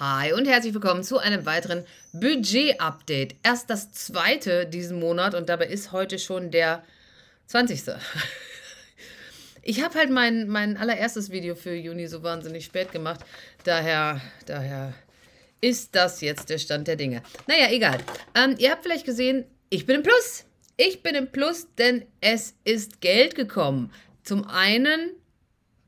Hi und herzlich willkommen zu einem weiteren Budget-Update. Erst das zweite diesen Monat und dabei ist heute schon der 20. Ich habe halt mein, mein allererstes Video für Juni so wahnsinnig spät gemacht. Daher, daher ist das jetzt der Stand der Dinge. Naja, egal. Ähm, ihr habt vielleicht gesehen, ich bin im Plus. Ich bin im Plus, denn es ist Geld gekommen. Zum einen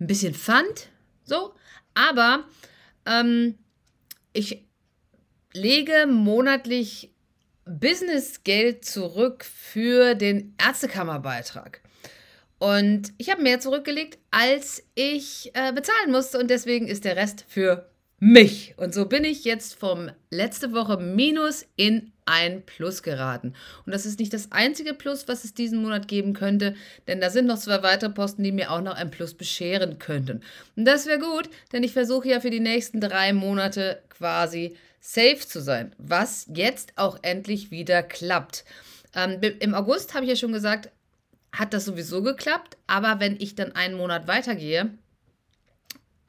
ein bisschen Pfand, so, aber ähm, ich lege monatlich Businessgeld zurück für den Ärztekammerbeitrag. Und ich habe mehr zurückgelegt, als ich äh, bezahlen musste. Und deswegen ist der Rest für mich. Und so bin ich jetzt vom letzte Woche Minus in ein Plus geraten. Und das ist nicht das einzige Plus, was es diesen Monat geben könnte, denn da sind noch zwei weitere Posten, die mir auch noch ein Plus bescheren könnten. Und das wäre gut, denn ich versuche ja für die nächsten drei Monate quasi safe zu sein, was jetzt auch endlich wieder klappt. Ähm, Im August habe ich ja schon gesagt, hat das sowieso geklappt, aber wenn ich dann einen Monat weitergehe,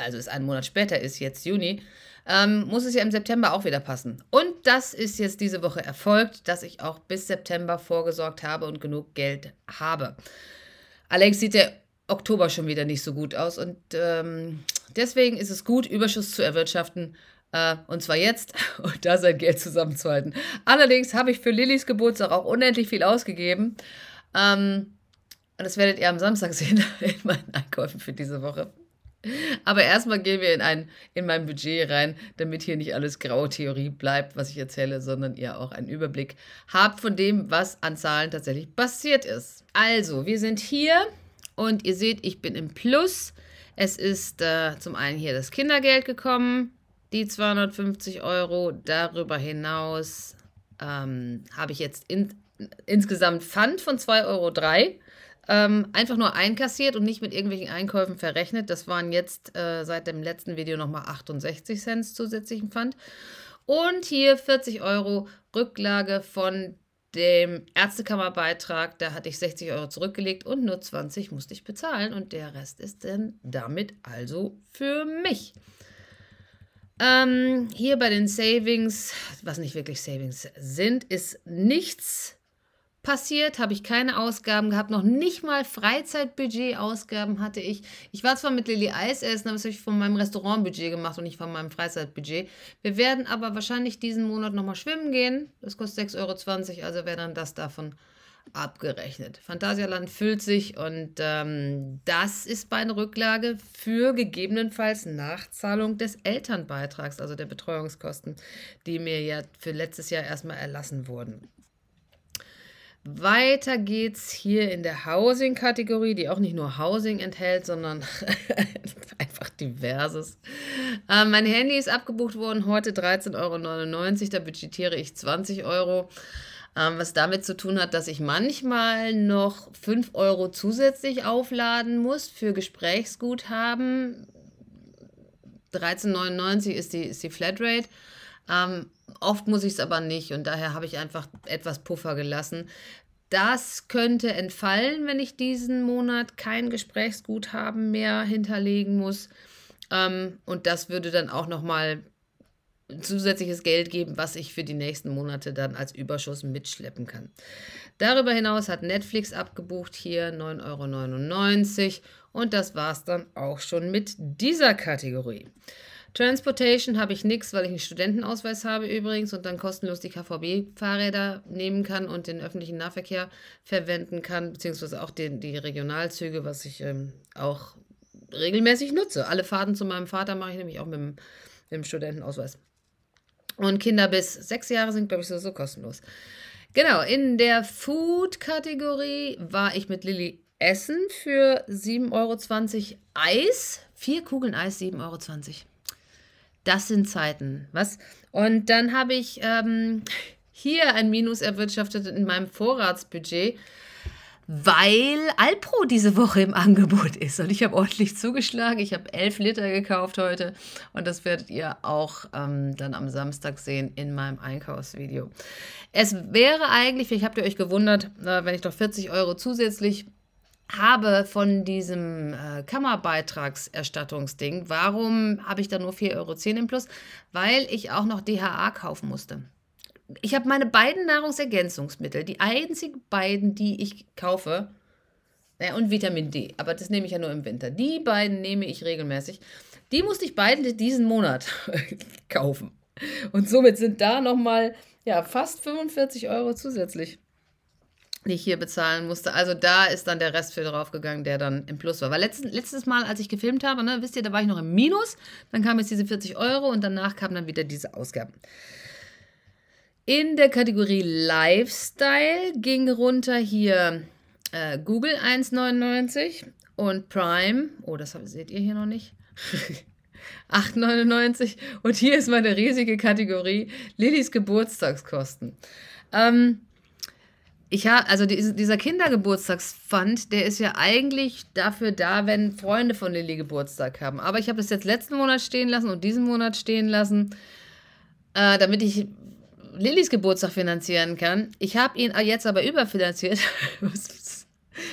also ist ein Monat später, ist jetzt Juni, ähm, muss es ja im September auch wieder passen. Und das ist jetzt diese Woche erfolgt, dass ich auch bis September vorgesorgt habe und genug Geld habe. Allerdings sieht der Oktober schon wieder nicht so gut aus und ähm, deswegen ist es gut, Überschuss zu erwirtschaften. Äh, und zwar jetzt und da sein Geld zusammenzuhalten. Allerdings habe ich für Lillys Geburtstag auch unendlich viel ausgegeben. Ähm, und das werdet ihr am Samstag sehen in meinen Einkäufen für diese Woche. Aber erstmal gehen wir in, ein, in mein Budget rein, damit hier nicht alles graue Theorie bleibt, was ich erzähle, sondern ihr auch einen Überblick habt von dem, was an Zahlen tatsächlich passiert ist. Also, wir sind hier und ihr seht, ich bin im Plus. Es ist äh, zum einen hier das Kindergeld gekommen, die 250 Euro. Darüber hinaus ähm, habe ich jetzt in, insgesamt Pfand von 2,03 Euro ähm, einfach nur einkassiert und nicht mit irgendwelchen Einkäufen verrechnet. Das waren jetzt äh, seit dem letzten Video nochmal 68 Cent zusätzlichen Pfand. Und hier 40 Euro Rücklage von dem Ärztekammerbeitrag. Da hatte ich 60 Euro zurückgelegt und nur 20 musste ich bezahlen. Und der Rest ist dann damit also für mich. Ähm, hier bei den Savings, was nicht wirklich Savings sind, ist nichts passiert, habe ich keine Ausgaben gehabt, noch nicht mal Freizeitbudget-Ausgaben hatte ich. Ich war zwar mit Lilly Eis essen, aber das habe ich von meinem Restaurantbudget gemacht und nicht von meinem Freizeitbudget. Wir werden aber wahrscheinlich diesen Monat nochmal schwimmen gehen. Das kostet 6,20 Euro, also wäre dann das davon abgerechnet. Phantasialand füllt sich und ähm, das ist bei einer Rücklage für gegebenenfalls Nachzahlung des Elternbeitrags, also der Betreuungskosten, die mir ja für letztes Jahr erstmal erlassen wurden. Weiter geht's hier in der Housing-Kategorie, die auch nicht nur Housing enthält, sondern einfach diverses. Äh, mein Handy ist abgebucht worden, heute 13,99 Euro, da budgetiere ich 20 Euro. Ähm, was damit zu tun hat, dass ich manchmal noch 5 Euro zusätzlich aufladen muss für Gesprächsguthaben. 13,99 ist die, ist die Flatrate. Ähm, oft muss ich es aber nicht und daher habe ich einfach etwas Puffer gelassen. Das könnte entfallen, wenn ich diesen Monat kein Gesprächsguthaben mehr hinterlegen muss. Ähm, und das würde dann auch nochmal zusätzliches Geld geben, was ich für die nächsten Monate dann als Überschuss mitschleppen kann. Darüber hinaus hat Netflix abgebucht hier 9,99 Euro und das war es dann auch schon mit dieser Kategorie. Transportation habe ich nichts, weil ich einen Studentenausweis habe übrigens und dann kostenlos die KVB-Fahrräder nehmen kann und den öffentlichen Nahverkehr verwenden kann, beziehungsweise auch den, die Regionalzüge, was ich ähm, auch regelmäßig nutze. Alle Fahrten zu meinem Vater mache ich nämlich auch mit dem, mit dem Studentenausweis. Und Kinder bis sechs Jahre sind, glaube ich, sowieso kostenlos. Genau, in der Food-Kategorie war ich mit Lilly Essen für 7,20 Euro Eis. Vier Kugeln Eis, 7,20 Euro. Das sind Zeiten, was? Und dann habe ich ähm, hier ein Minus erwirtschaftet in meinem Vorratsbudget, weil Alpro diese Woche im Angebot ist. Und ich habe ordentlich zugeschlagen. Ich habe elf Liter gekauft heute. Und das werdet ihr auch ähm, dann am Samstag sehen in meinem Einkaufsvideo. Es wäre eigentlich, vielleicht habt ihr euch gewundert, äh, wenn ich doch 40 Euro zusätzlich habe von diesem äh, Kammerbeitragserstattungsding, warum habe ich da nur 4,10 Euro im Plus? Weil ich auch noch DHA kaufen musste. Ich habe meine beiden Nahrungsergänzungsmittel, die einzigen beiden, die ich kaufe, ja, äh, und Vitamin D, aber das nehme ich ja nur im Winter. Die beiden nehme ich regelmäßig. Die musste ich beiden diesen Monat kaufen. Und somit sind da nochmal ja, fast 45 Euro zusätzlich die ich hier bezahlen musste. Also da ist dann der Rest für draufgegangen, der dann im Plus war. Weil letztes, letztes Mal, als ich gefilmt habe, ne, wisst ihr, da war ich noch im Minus. Dann kamen jetzt diese 40 Euro und danach kamen dann wieder diese Ausgaben. In der Kategorie Lifestyle ging runter hier äh, Google 1,99 und Prime. Oh, das seht ihr hier noch nicht. 8,99. Und hier ist meine riesige Kategorie Lillys Geburtstagskosten. Ähm, ich habe, also dieser Kindergeburtstagsfund, der ist ja eigentlich dafür da, wenn Freunde von Lilly Geburtstag haben. Aber ich habe das jetzt letzten Monat stehen lassen und diesen Monat stehen lassen, äh, damit ich Lillys Geburtstag finanzieren kann. Ich habe ihn jetzt aber überfinanziert, was,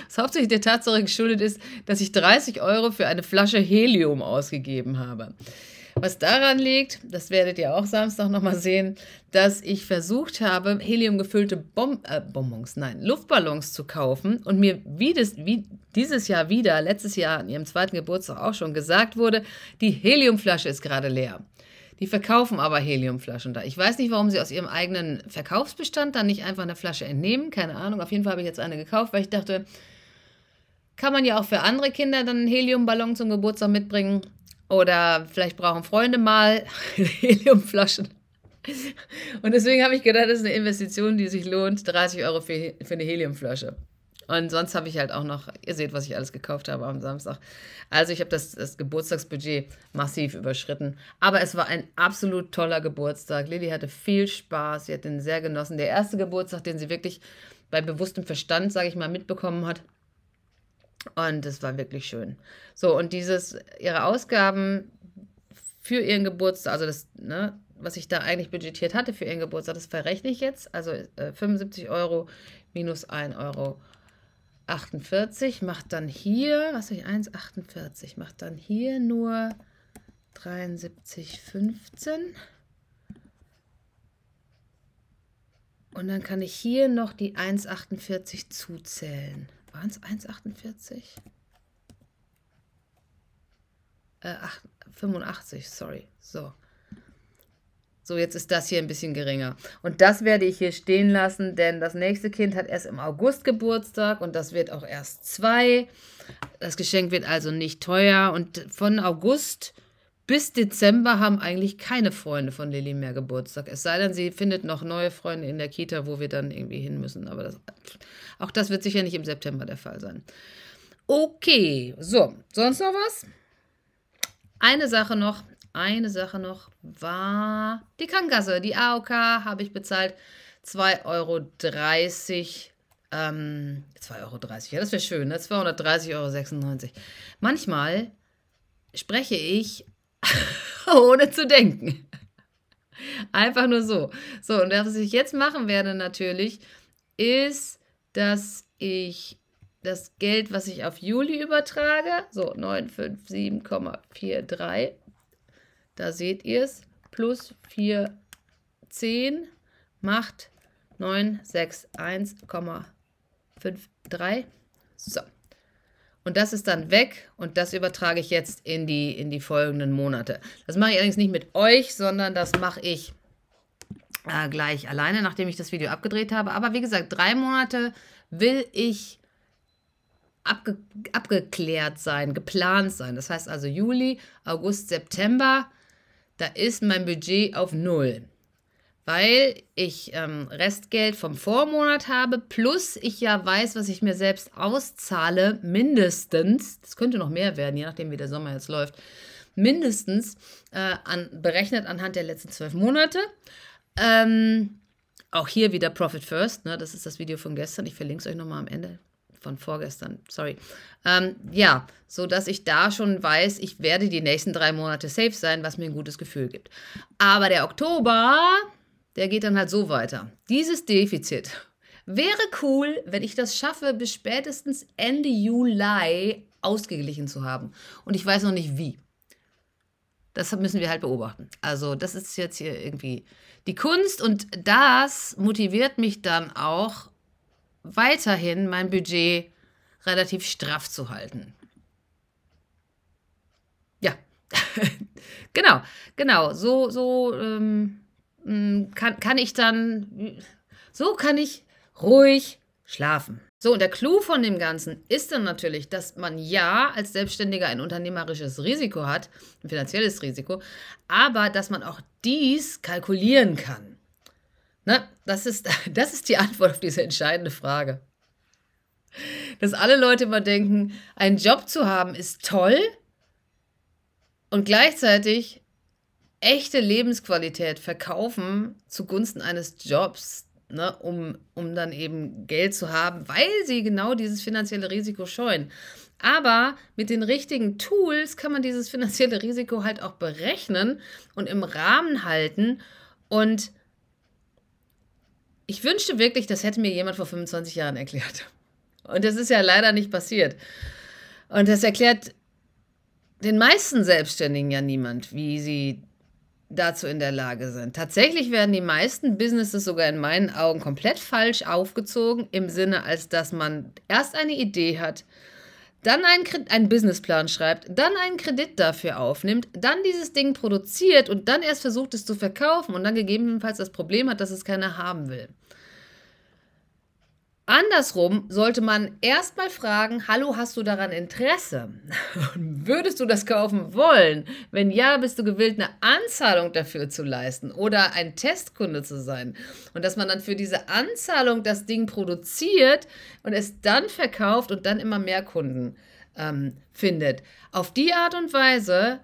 was hauptsächlich der Tatsache geschuldet ist, dass ich 30 Euro für eine Flasche Helium ausgegeben habe. Was daran liegt, das werdet ihr auch Samstag nochmal sehen, dass ich versucht habe, heliumgefüllte Bom äh, Bonbons, nein, Luftballons zu kaufen und mir wie, des, wie dieses Jahr wieder, letztes Jahr an ihrem zweiten Geburtstag auch schon gesagt wurde, die Heliumflasche ist gerade leer. Die verkaufen aber Heliumflaschen da. Ich weiß nicht, warum sie aus ihrem eigenen Verkaufsbestand dann nicht einfach eine Flasche entnehmen. Keine Ahnung. Auf jeden Fall habe ich jetzt eine gekauft, weil ich dachte, kann man ja auch für andere Kinder dann einen Heliumballon zum Geburtstag mitbringen. Oder vielleicht brauchen Freunde mal Heliumflaschen. Und deswegen habe ich gedacht, das ist eine Investition, die sich lohnt. 30 Euro für, für eine Heliumflasche. Und sonst habe ich halt auch noch, ihr seht, was ich alles gekauft habe am Samstag. Also ich habe das, das, Geburtstagsbudget massiv überschritten. Aber es war ein absolut toller Geburtstag. Lilly hatte viel Spaß, sie hat den sehr genossen. Der erste Geburtstag, den sie wirklich bei bewusstem Verstand, sage ich mal, mitbekommen hat. Und es war wirklich schön. So, und dieses, ihre Ausgaben für ihren Geburtstag, also das, ne, was ich da eigentlich budgetiert hatte für ihren Geburtstag, das verrechne ich jetzt. Also äh, 75 Euro minus 1,48 Euro macht dann hier, was habe ich, 1,48, macht dann hier nur 73,15. Und dann kann ich hier noch die 1,48 zuzählen. Waren es 1,48? Äh, 85, sorry. So. So, jetzt ist das hier ein bisschen geringer. Und das werde ich hier stehen lassen, denn das nächste Kind hat erst im August Geburtstag und das wird auch erst zwei. Das Geschenk wird also nicht teuer. Und von August bis Dezember haben eigentlich keine Freunde von Lilly mehr Geburtstag. Es sei denn, sie findet noch neue Freunde in der Kita, wo wir dann irgendwie hin müssen. Aber das, auch das wird sicher nicht im September der Fall sein. Okay, so, sonst noch was? Eine Sache noch, eine Sache noch war die Krankenkasse. Die AOK habe ich bezahlt 2,30 Euro. Ähm, 2,30 Euro, ja, das wäre schön, ne? 230,96 Euro. Manchmal spreche ich Ohne zu denken. Einfach nur so. So, und was ich jetzt machen werde natürlich, ist, dass ich das Geld, was ich auf Juli übertrage, so 957,43, da seht ihr es, plus 410 macht 961,53. So. Und das ist dann weg und das übertrage ich jetzt in die, in die folgenden Monate. Das mache ich allerdings nicht mit euch, sondern das mache ich äh, gleich alleine, nachdem ich das Video abgedreht habe. Aber wie gesagt, drei Monate will ich abge abgeklärt sein, geplant sein. Das heißt also Juli, August, September, da ist mein Budget auf Null weil ich ähm, Restgeld vom Vormonat habe, plus ich ja weiß, was ich mir selbst auszahle, mindestens, das könnte noch mehr werden, je nachdem, wie der Sommer jetzt läuft, mindestens äh, an, berechnet anhand der letzten zwölf Monate. Ähm, auch hier wieder Profit First, ne? das ist das Video von gestern, ich verlinke es euch nochmal am Ende von vorgestern, sorry. Ähm, ja, so dass ich da schon weiß, ich werde die nächsten drei Monate safe sein, was mir ein gutes Gefühl gibt. Aber der Oktober, der geht dann halt so weiter. Dieses Defizit wäre cool, wenn ich das schaffe, bis spätestens Ende Juli ausgeglichen zu haben. Und ich weiß noch nicht wie. Das müssen wir halt beobachten. Also das ist jetzt hier irgendwie die Kunst und das motiviert mich dann auch weiterhin, mein Budget relativ straff zu halten. Ja, genau, genau. So, so ähm, Mm, kann, kann ich dann, so kann ich ruhig schlafen. So, und der Clou von dem Ganzen ist dann natürlich, dass man ja als Selbstständiger ein unternehmerisches Risiko hat, ein finanzielles Risiko, aber dass man auch dies kalkulieren kann. Ne? Das, ist, das ist die Antwort auf diese entscheidende Frage. Dass alle Leute immer denken, einen Job zu haben ist toll und gleichzeitig echte Lebensqualität verkaufen zugunsten eines Jobs, ne, um, um dann eben Geld zu haben, weil sie genau dieses finanzielle Risiko scheuen. Aber mit den richtigen Tools kann man dieses finanzielle Risiko halt auch berechnen und im Rahmen halten. Und ich wünschte wirklich, das hätte mir jemand vor 25 Jahren erklärt. Und das ist ja leider nicht passiert. Und das erklärt den meisten Selbstständigen ja niemand, wie sie dazu in der Lage sind. Tatsächlich werden die meisten Businesses sogar in meinen Augen komplett falsch aufgezogen, im Sinne, als dass man erst eine Idee hat, dann einen, einen Businessplan schreibt, dann einen Kredit dafür aufnimmt, dann dieses Ding produziert und dann erst versucht es zu verkaufen und dann gegebenenfalls das Problem hat, dass es keiner haben will. Andersrum sollte man erstmal fragen, hallo, hast du daran Interesse? Würdest du das kaufen wollen? Wenn ja, bist du gewillt, eine Anzahlung dafür zu leisten oder ein Testkunde zu sein. Und dass man dann für diese Anzahlung das Ding produziert und es dann verkauft und dann immer mehr Kunden ähm, findet. Auf die Art und Weise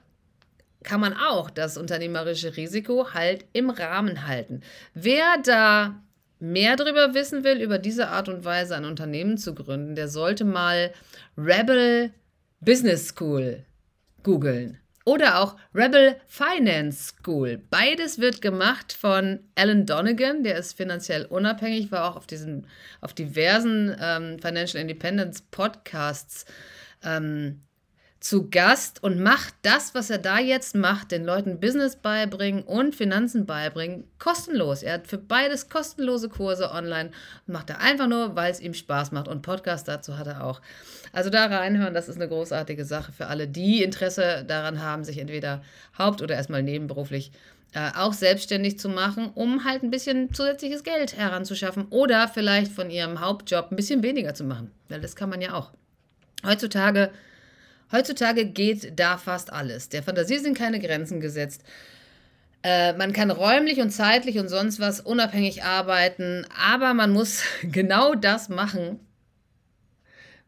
kann man auch das unternehmerische Risiko halt im Rahmen halten. Wer da mehr darüber wissen will, über diese Art und Weise ein Unternehmen zu gründen, der sollte mal Rebel Business School googeln. Oder auch Rebel Finance School. Beides wird gemacht von Alan Donegan, der ist finanziell unabhängig, war auch auf, diesen, auf diversen ähm, Financial Independence Podcasts ähm, zu Gast und macht das, was er da jetzt macht, den Leuten Business beibringen und Finanzen beibringen, kostenlos. Er hat für beides kostenlose Kurse online macht er einfach nur, weil es ihm Spaß macht. Und Podcast dazu hat er auch. Also da reinhören, das ist eine großartige Sache für alle, die Interesse daran haben, sich entweder haupt- oder erstmal nebenberuflich äh, auch selbstständig zu machen, um halt ein bisschen zusätzliches Geld heranzuschaffen oder vielleicht von ihrem Hauptjob ein bisschen weniger zu machen. Weil das kann man ja auch. Heutzutage Heutzutage geht da fast alles. Der Fantasie sind keine Grenzen gesetzt. Äh, man kann räumlich und zeitlich und sonst was unabhängig arbeiten, aber man muss genau das machen.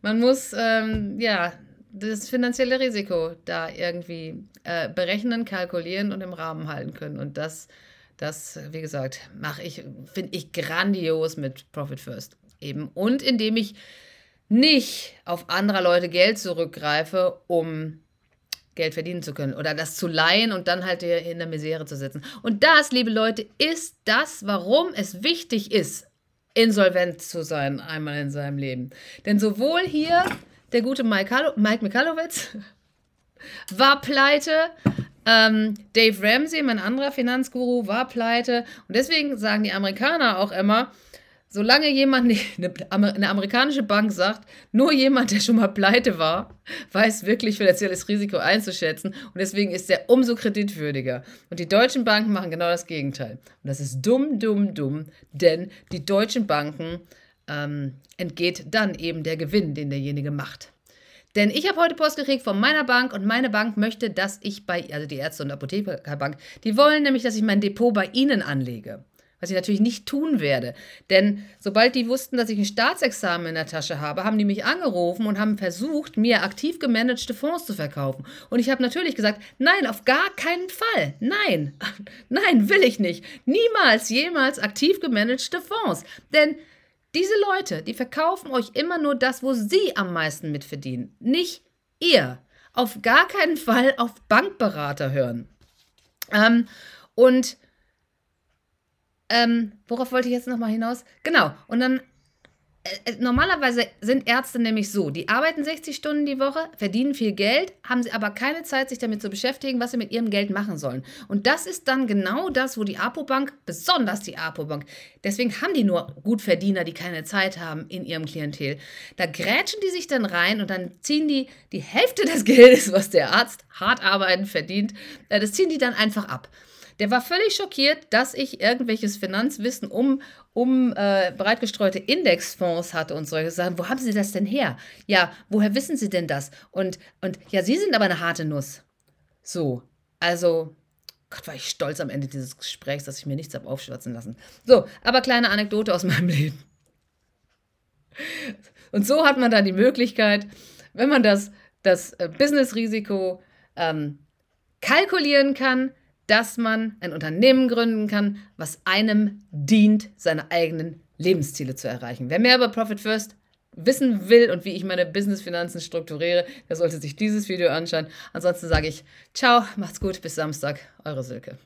Man muss, ähm, ja, das finanzielle Risiko da irgendwie äh, berechnen, kalkulieren und im Rahmen halten können. Und das, das wie gesagt, mache ich, finde ich grandios mit Profit First eben. Und indem ich nicht auf anderer Leute Geld zurückgreife, um Geld verdienen zu können oder das zu leihen und dann halt hier in der Misere zu sitzen. Und das, liebe Leute, ist das, warum es wichtig ist, insolvent zu sein, einmal in seinem Leben. Denn sowohl hier der gute Mike, Hall Mike Mikalowitz war pleite, ähm, Dave Ramsey, mein anderer Finanzguru, war pleite. Und deswegen sagen die Amerikaner auch immer, solange jemand, eine amerikanische Bank sagt, nur jemand, der schon mal pleite war, weiß wirklich finanzielles Risiko einzuschätzen und deswegen ist er umso kreditwürdiger. Und die deutschen Banken machen genau das Gegenteil. Und das ist dumm, dumm, dumm, denn die deutschen Banken ähm, entgeht dann eben der Gewinn, den derjenige macht. Denn ich habe heute Post gekriegt von meiner Bank und meine Bank möchte, dass ich bei, also die Ärzte- und Apothekerbank, die wollen nämlich, dass ich mein Depot bei Ihnen anlege was ich natürlich nicht tun werde. Denn sobald die wussten, dass ich ein Staatsexamen in der Tasche habe, haben die mich angerufen und haben versucht, mir aktiv gemanagte Fonds zu verkaufen. Und ich habe natürlich gesagt, nein, auf gar keinen Fall. Nein, nein, will ich nicht. Niemals, jemals aktiv gemanagte Fonds. Denn diese Leute, die verkaufen euch immer nur das, wo sie am meisten mitverdienen, nicht ihr. Auf gar keinen Fall auf Bankberater hören. Ähm, und ähm, worauf wollte ich jetzt nochmal hinaus? Genau. Und dann, äh, äh, normalerweise sind Ärzte nämlich so, die arbeiten 60 Stunden die Woche, verdienen viel Geld, haben sie aber keine Zeit, sich damit zu beschäftigen, was sie mit ihrem Geld machen sollen. Und das ist dann genau das, wo die ApoBank, besonders die ApoBank, deswegen haben die nur Gutverdiener, die keine Zeit haben in ihrem Klientel. Da grätschen die sich dann rein und dann ziehen die die Hälfte des Geldes, was der Arzt hart arbeitend verdient, äh, das ziehen die dann einfach ab. Der war völlig schockiert, dass ich irgendwelches Finanzwissen um, um äh, breitgestreute Indexfonds hatte und solche Sachen. Wo haben Sie das denn her? Ja, woher wissen Sie denn das? Und, und ja, Sie sind aber eine harte Nuss. So, also, Gott, war ich stolz am Ende dieses Gesprächs, dass ich mir nichts habe aufschwatzen lassen. So, aber kleine Anekdote aus meinem Leben. Und so hat man dann die Möglichkeit, wenn man das, das äh, Businessrisiko ähm, kalkulieren kann, dass man ein Unternehmen gründen kann, was einem dient, seine eigenen Lebensziele zu erreichen. Wer mehr über Profit First wissen will und wie ich meine Businessfinanzen strukturiere, der sollte sich dieses Video anschauen. Ansonsten sage ich, ciao, macht's gut, bis Samstag, eure Silke.